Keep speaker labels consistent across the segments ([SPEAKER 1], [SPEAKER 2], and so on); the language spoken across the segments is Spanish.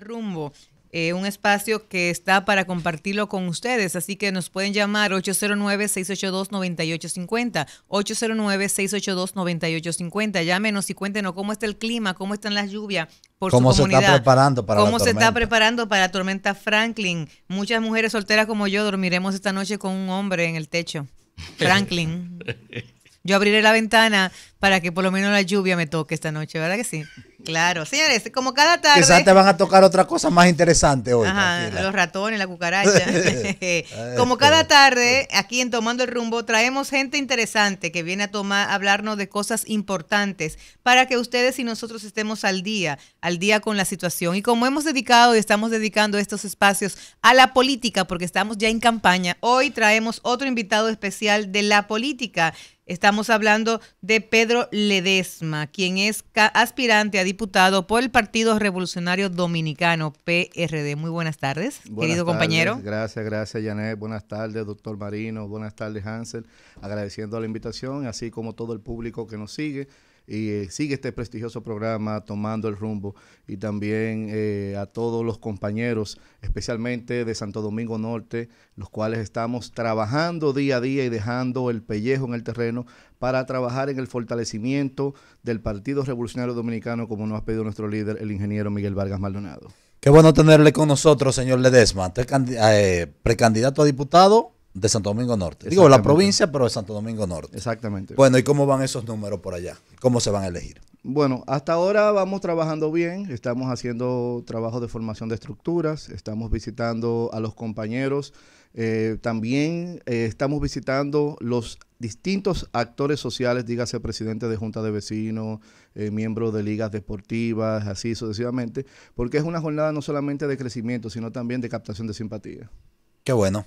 [SPEAKER 1] rumbo. Eh, un espacio que está para compartirlo con ustedes. Así que nos pueden llamar 809-682-9850. 809-682-9850. Llámenos y cuéntenos cómo está el clima, cómo están las lluvias. Por ¿Cómo su para ¿Cómo se está preparando para la tormenta Franklin? Muchas mujeres solteras como yo dormiremos esta noche con un hombre en el techo. Franklin. Yo abriré la ventana para que por lo menos la lluvia me toque esta noche, ¿verdad que sí? Claro, señores, como cada tarde. Quizás te van a tocar
[SPEAKER 2] otra cosa más interesante hoy. Ajá, los
[SPEAKER 1] ratones, la cucaracha. como cada este, tarde, aquí en Tomando el Rumbo, traemos gente interesante que viene a tomar, a hablarnos de cosas importantes para que ustedes y nosotros estemos al día, al día con la situación. Y como hemos dedicado y estamos dedicando estos espacios a la política, porque estamos ya en campaña, hoy traemos otro invitado especial de la política. Estamos hablando de Pedro Ledesma, quien es aspirante a diputado por el Partido Revolucionario Dominicano, PRD. Muy buenas tardes, querido compañero.
[SPEAKER 3] Gracias, gracias, Janet. Buenas tardes, doctor Marino. Buenas tardes, Hansel. Agradeciendo la invitación, así como todo el público que nos sigue y eh, sigue este prestigioso programa Tomando el Rumbo y también eh, a todos los compañeros, especialmente de Santo Domingo Norte, los cuales estamos trabajando día a día y dejando el pellejo en el terreno para trabajar en el fortalecimiento del Partido Revolucionario Dominicano, como nos ha pedido nuestro líder, el ingeniero Miguel Vargas Maldonado.
[SPEAKER 2] Qué bueno tenerle con nosotros, señor Ledesma. Eh, precandidato a diputado de Santo Domingo Norte. Digo, la provincia, pero de Santo Domingo Norte. Exactamente. Bueno, ¿y cómo van esos números por allá? ¿Cómo se van a elegir?
[SPEAKER 3] Bueno, hasta ahora vamos trabajando bien, estamos haciendo trabajo de formación de estructuras, estamos visitando a los compañeros, eh, también eh, estamos visitando los distintos actores sociales, dígase presidente de junta de vecinos, eh, miembro de ligas deportivas, así sucesivamente, porque es una jornada no solamente de crecimiento, sino también de captación de simpatía.
[SPEAKER 2] Qué bueno.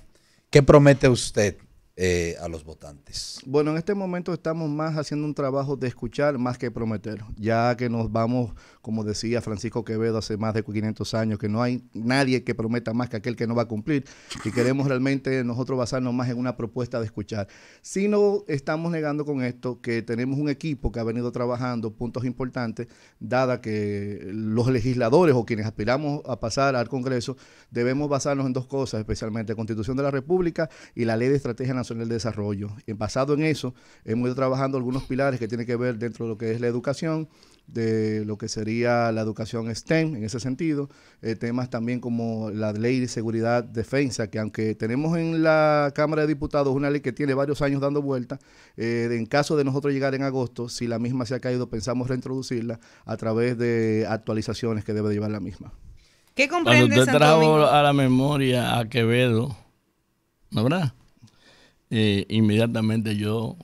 [SPEAKER 2] ¿Qué promete usted? Eh, a los votantes?
[SPEAKER 3] Bueno, en este momento estamos más haciendo un trabajo de escuchar más que prometer, ya que nos vamos, como decía Francisco Quevedo hace más de 500 años, que no hay nadie que prometa más que aquel que no va a cumplir, y queremos realmente nosotros basarnos más en una propuesta de escuchar. Si no estamos negando con esto que tenemos un equipo que ha venido trabajando puntos importantes, dada que los legisladores o quienes aspiramos a pasar al Congreso debemos basarnos en dos cosas, especialmente la Constitución de la República y la Ley de Estrategia Nacional en el desarrollo. Y basado en eso, hemos ido trabajando algunos pilares que tienen que ver dentro de lo que es la educación, de lo que sería la educación STEM en ese sentido, eh, temas también como la ley de seguridad defensa, que aunque tenemos en la Cámara de Diputados una ley que tiene varios años dando vuelta, eh, en caso de nosotros llegar en agosto, si la misma se ha caído, pensamos reintroducirla a través de actualizaciones que debe llevar la misma. ¿Qué comprende Cuando
[SPEAKER 4] trajo a la memoria a Quevedo, ¿no verdad? eh, inmediatamente yo,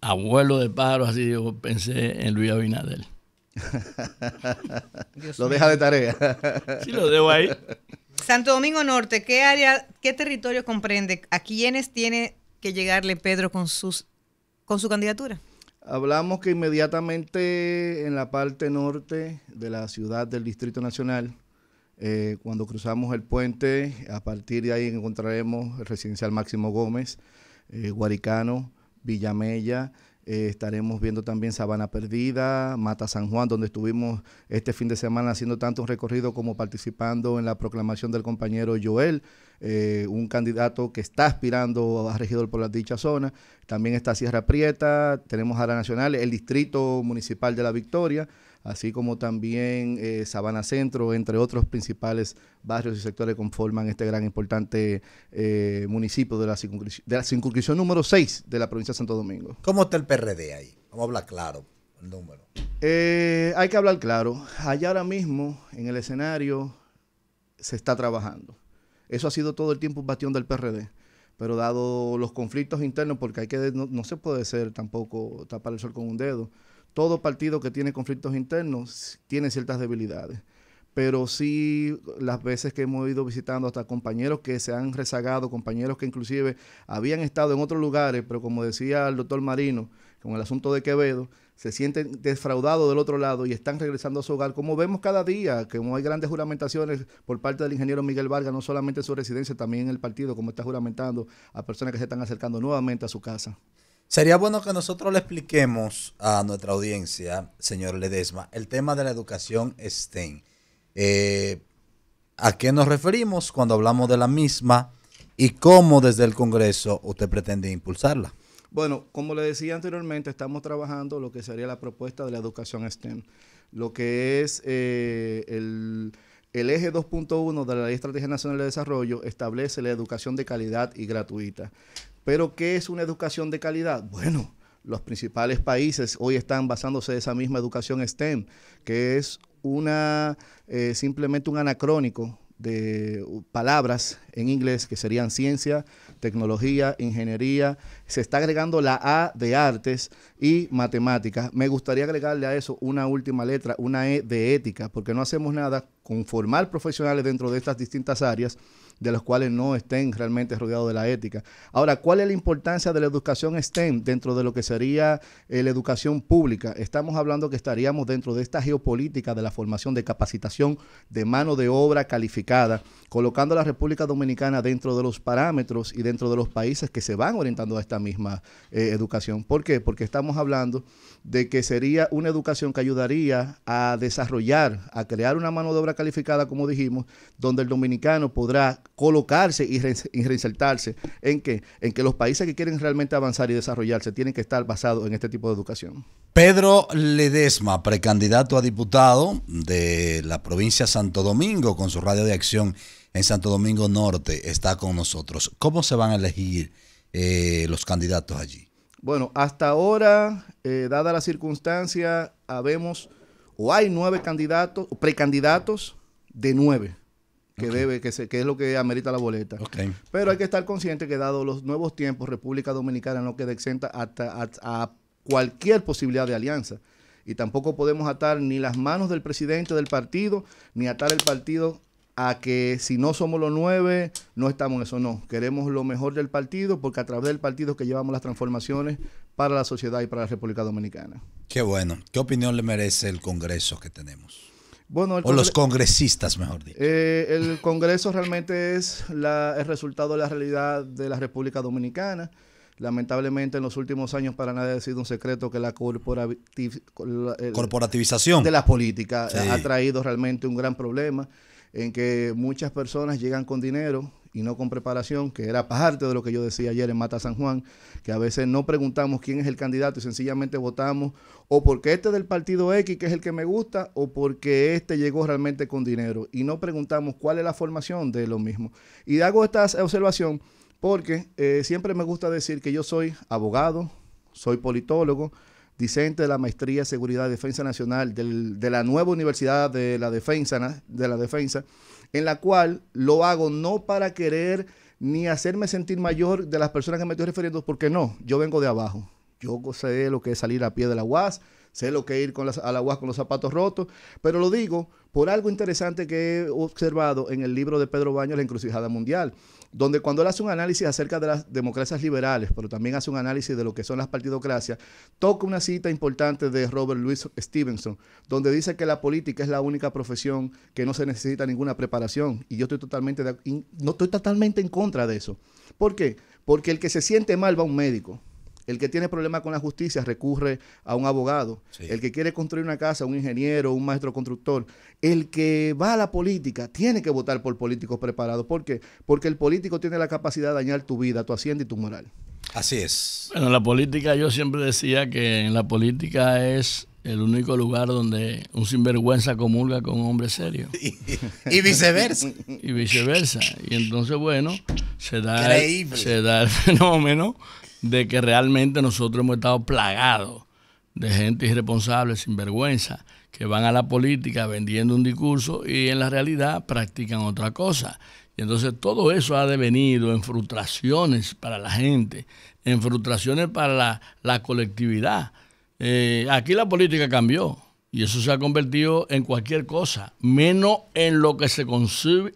[SPEAKER 4] abuelo de pájaros, así yo pensé en Luis Abinader.
[SPEAKER 3] lo deja de tarea. sí, lo dejo ahí.
[SPEAKER 1] Santo Domingo Norte, ¿qué área, qué territorio comprende? ¿A quiénes tiene que llegarle Pedro con sus con su candidatura?
[SPEAKER 3] Hablamos que inmediatamente en la parte norte de la ciudad del Distrito Nacional eh, cuando cruzamos el puente, a partir de ahí encontraremos el Residencial Máximo Gómez, eh, Guaricano, Villamella. Eh, estaremos viendo también Sabana Perdida, Mata San Juan, donde estuvimos este fin de semana haciendo tanto un recorrido como participando en la proclamación del compañero Joel, un candidato que está aspirando a regidor por la dicha zona. También está Sierra Prieta, tenemos a la Nacional, el Distrito Municipal de la Victoria así como también eh, Sabana Centro, entre otros principales barrios y sectores que conforman este gran importante eh, municipio de la, de circunscripción número 6 de la provincia de Santo Domingo. ¿Cómo está el PRD ahí? Vamos a hablar claro, el número. Eh, hay que hablar claro. Allá ahora mismo, en el escenario, se está trabajando. Eso ha sido todo el tiempo un bastión del PRD pero dado los conflictos internos, porque hay que no, se puede ser tampoco tapar el sol con un dedo, todo partido que tiene conflictos internos tiene ciertas debilidades. Pero sí, las veces que hemos ido visitando hasta compañeros que se han rezagado, compañeros que inclusive habían estado en otros lugares, pero como decía el doctor Marino, con el asunto de Quevedo, se sienten defraudados del otro lado y están regresando a su hogar, como vemos cada día, que hay grandes juramentaciones por parte del ingeniero Miguel Vargas, no solamente en su residencia, también en el partido, como está juramentando a
[SPEAKER 2] personas que se están acercando nuevamente a su casa. Sería bueno que nosotros le expliquemos a nuestra audiencia, señor Ledesma, el tema de la educación STEM. Eh, ¿A qué nos referimos cuando hablamos de la misma y cómo desde el Congreso usted pretende impulsarla?
[SPEAKER 3] Bueno, como le decía anteriormente, estamos trabajando lo que sería la propuesta de la educación STEM, lo que es eh, el... El eje 2.1 de la Ley Estrategia Nacional de Desarrollo establece la educación de calidad y gratuita. Pero ¿qué es una educación de calidad? Bueno, los principales países hoy están basándose en esa misma educación STEM, que es una eh, simplemente un anacrónico de palabras en inglés que serían ciencia, tecnología, ingeniería. Se está agregando la A de artes y matemáticas. Me gustaría agregarle a eso una última letra, una E de ética, porque no hacemos nada conformar profesionales dentro de estas distintas áreas de las cuales no estén realmente rodeados de la ética. Ahora, ¿cuál es la importancia de la educación STEM dentro de lo que sería eh, la educación pública? Estamos hablando que estaríamos dentro de esta geopolítica de la formación de capacitación de mano de obra calificada, colocando a la República Dominicana dentro de los parámetros y dentro de los países que se van orientando a esta misma eh, educación. ¿Por qué? Porque estamos hablando de que sería una educación que ayudaría a desarrollar, a crear una mano de obra calificada, como dijimos, donde el dominicano podrá colocarse y, reinsertarse en que, en que los países que quieren realmente avanzar y desarrollarse tienen que estar basados en este tipo de educación.
[SPEAKER 2] Pedro Ledesma, precandidato a diputado de la provincia Santo Domingo, con su radio de acción en Santo Domingo Norte, está con nosotros. ¿Cómo se van a elegir eh, los candidatos allí?
[SPEAKER 3] Bueno, hasta ahora, eh, dada la circunstancia, habemos o hay nueve candidatos, precandidatos de nueve que debe, que, que, es lo que amerita la boleta. Pero hay que estar consciente que dado los nuevos tiempos, República Dominicana no queda exenta hasta, a cualquier posibilidad de alianza. Y tampoco podemos atar ni las manos del presidente del partido, ni atar el partido a que si no somos los nueve, no estamos en eso, no. Queremos lo mejor del partido porque a través del partido que llevamos las transformaciones para la sociedad y para la República Dominicana.
[SPEAKER 2] Qué bueno. ¿Qué opinión le merece el Congreso que tenemos?
[SPEAKER 3] Bueno, o los
[SPEAKER 2] congresistas, mejor dicho.
[SPEAKER 3] Eh, el Congreso realmente es la, el resultado de la realidad de la República Dominicana. Lamentablemente en los últimos años para nadie ha sido un secreto que la, corporativización de la política ha traído realmente un gran problema en que muchas personas llegan con dinero y no con preparación, que era parte de lo que yo decía ayer en Mata San Juan, que a veces no preguntamos quién es el candidato y sencillamente votamos o porque este del partido X, que es el que me gusta, o porque este llegó realmente con dinero y no preguntamos cuál es la formación de lo mismo. Y hago esta observación porque eh, siempre me gusta decir que yo soy abogado, soy politólogo, Dicente de la Maestría de Seguridad y Defensa Nacional de la nueva Universidad de la, Defensa, de la Defensa, en la cual lo hago no para querer ni hacerme sentir mayor de las personas que me estoy refiriendo, porque no, yo vengo de abajo. Yo sé lo que es salir a pie de la UAS, sé lo que ir con las, a la UAS con los zapatos rotos, pero lo digo por algo interesante que he observado en el libro de Pedro Baños, La Encrucijada Mundial, donde cuando él hace un análisis acerca de las democracias liberales, pero también hace un análisis de lo que son las partidocracias, toca una cita importante de Robert Louis Stevenson, donde dice que la política es la única profesión que no se necesita ninguna preparación, y yo estoy totalmente, no estoy totalmente en contra de eso. ¿Por qué? Porque el que se siente mal va a un médico el que tiene problemas con la justicia recurre a un abogado. El que quiere construir una casa, un ingeniero, un maestro constructor. El que va a la política tiene que votar por políticos preparados. ¿Por qué? Porque el político tiene la capacidad de dañar tu vida, tu hacienda y tu
[SPEAKER 2] moral. Así es.
[SPEAKER 4] Bueno, la política, yo siempre decía que en la política es el único lugar donde un sinvergüenza comulga con un hombre serio. Y, viceversa. y viceversa. Y entonces, bueno, se da, se da el fenómeno de que realmente nosotros hemos estado plagados de gente irresponsable, vergüenza que van a la política vendiendo un discurso y en la realidad practican otra cosa. Y entonces todo eso ha devenido en frustraciones para la gente, en frustraciones para la, colectividad. Eh, aquí la política cambió. Y eso se ha convertido en cualquier cosa, menos en lo que se concibe,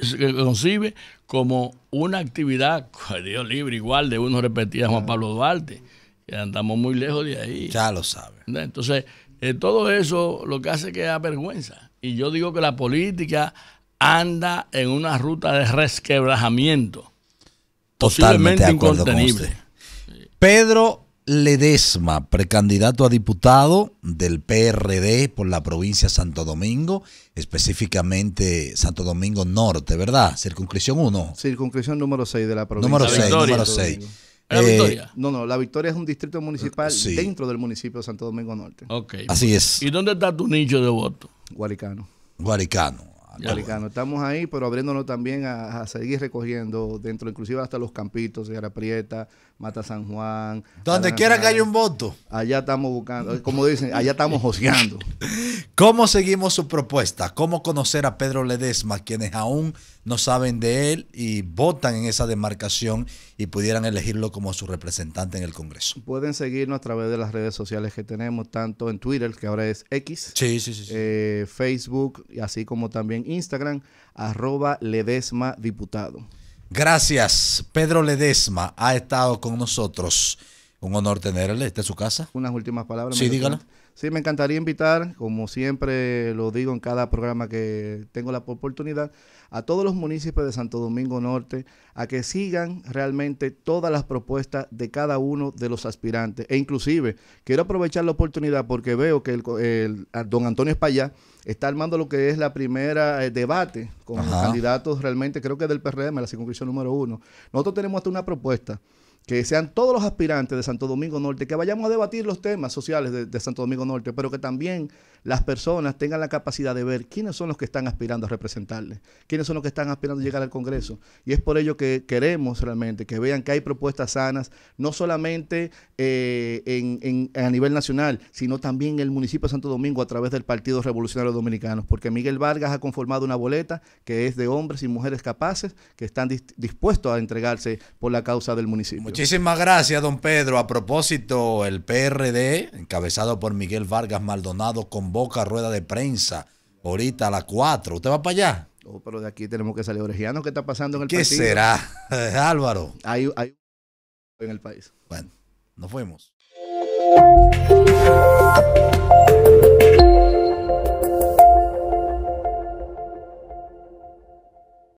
[SPEAKER 4] como una actividad, Dios libre, igual de uno repetía Juan Pablo Duarte. que andamos muy lejos de ahí. Ya lo sabe. Entonces, eh, todo eso lo que hace que da vergüenza. Y yo digo que la política anda en una ruta de resquebrajamiento. Totalmente incontenible
[SPEAKER 2] Pedro Ledesma, precandidato a diputado del PRD por la provincia Santo Domingo, específicamente Santo Domingo Norte, ¿verdad? Circunscripción 1.
[SPEAKER 3] Circunscripción número 6 de la provincia. Número 6, número 6.
[SPEAKER 2] ¿La eh, Victoria?
[SPEAKER 3] No, no, La Victoria es un distrito municipal dentro del municipio de Santo Domingo Norte. Ok.
[SPEAKER 4] Así es. ¿Y dónde está tu nicho de voto? Guaricano. Guaricano.
[SPEAKER 3] Estamos ahí, pero abriéndonos también a, seguir recogiendo dentro, inclusive hasta los campitos, de Prieta, Mata San Juan. Donde quiera que haya un voto.
[SPEAKER 2] Allá estamos buscando, como dicen, allá estamos joseando. ¿Cómo seguimos su propuesta? ¿Cómo conocer a Pedro Ledesma, quienes aún no saben de él y votan en esa demarcación y pudieran elegirlo como su representante en el Congreso?
[SPEAKER 3] Pueden seguirnos a través de las redes sociales que tenemos, tanto en Twitter, que ahora es X, sí, sí, eh, Facebook, así como también Instagram, arroba Ledesma Diputado.
[SPEAKER 2] Gracias, Pedro Ledesma ha estado con nosotros. Un honor tenerle. ¿Esta es su casa? Unas últimas palabras. Sí, dígala.
[SPEAKER 3] Sí, me encantaría invitar, como siempre lo digo en cada programa que tengo la oportunidad, a todos los municipios de Santo Domingo Norte a que sigan realmente todas las propuestas de cada uno de los aspirantes. E inclusive quiero aprovechar la oportunidad porque veo que el, don Antonio Espallá está armando lo que es la primera eh, debate con los candidatos realmente, creo que del PRM, la circunscripción número uno. Nosotros tenemos hasta una propuesta que sean todos los aspirantes de Santo Domingo Norte, que vayamos a debatir los temas sociales de, Santo Domingo Norte, pero que también las personas tengan la capacidad de ver quiénes son los que están aspirando a representarles, quiénes son los que están aspirando a llegar al Congreso. Y es por ello que queremos realmente que vean que hay propuestas sanas, no solamente eh, a nivel nacional, sino también en el municipio de Santo Domingo a través del Partido Revolucionario Dominicano, porque Miguel Vargas ha conformado una boleta que es de hombres y mujeres capaces que están dispuestos a entregarse por la causa del municipio. Muchísimas
[SPEAKER 2] gracias, don Pedro. A propósito, el PRD, encabezado por Miguel Vargas Maldonado, con Boca, rueda de prensa ahorita a las 4. ¿Usted va para allá? No, oh, pero de aquí tenemos que salir orejiano. ¿Qué está pasando en el ¿Qué partido? ¿Qué será, Álvaro? Hay, hay
[SPEAKER 3] en el país. Bueno, nos fuimos.